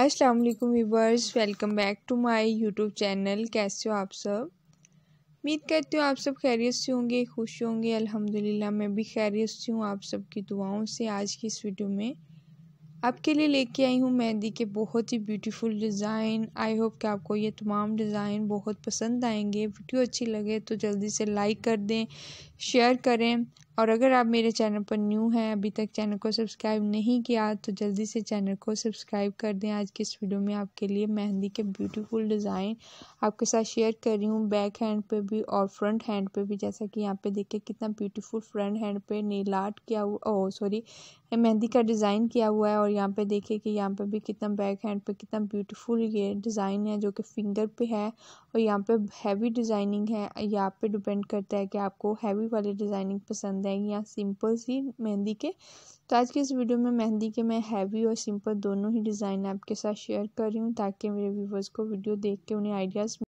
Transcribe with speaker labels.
Speaker 1: अस्सलाम वालेकुम viewers welcome back to my YouTube channel कैसे हो आप सब उम्मीद करती हूँ आप सब खैरियत से होंगे खुश होंगे अल्हम्दुलिल्लाह मैं भी खैरियत से हूँ आप सब की दुआओं से आज की इस वीडियो में आपके लिए लेके आई हूँ मेहंदी के बहुत ही ब्यूटीफुल डिज़ाइन आई होप कि आपको ये तमाम डिज़ाइन बहुत पसंद आएंगे वीडियो अच्छी लगे तो जल्दी से लाइक कर दें शेयर करें और अगर आप मेरे चैनल पर न्यू हैं अभी तक चैनल को सब्सक्राइब नहीं किया तो जल्दी से चैनल को सब्सक्राइब कर दें आज की इस वीडियो में आपके लिए मेहंदी के ब्यूटीफुल डिज़ाइन आपके साथ शेयर कर रही हूँ बैक हैंड पे भी और फ्रंट हैंड पे भी जैसा कि यहाँ पे देखिए कितना ब्यूटीफुल फ्रंट हैंड पे नील आर्ट किया हुआ ओ सॉरी मेहंदी का डिज़ाइन किया हुआ है और यहाँ पे देखिए कि यहाँ पे भी कितना बैक हैंड पे कितना ब्यूटीफुल ये डिज़ाइन है जो कि फिंगर पे है और यहाँ पे हैवी डिज़ाइनिंग है यहाँ पे डिपेंड करता है कि आपको हैवी वाली डिज़ाइनिंग पसंद जाएंगी या सिंपल सी मेहंदी के तो आज के इस वीडियो में मेहंदी के मैं हैवी और सिंपल दोनों ही डिज़ाइन आपके साथ शेयर कर रही हूँ ताकि मेरे व्यूवर्स को वीडियो देख के उन्हें आइडियाज़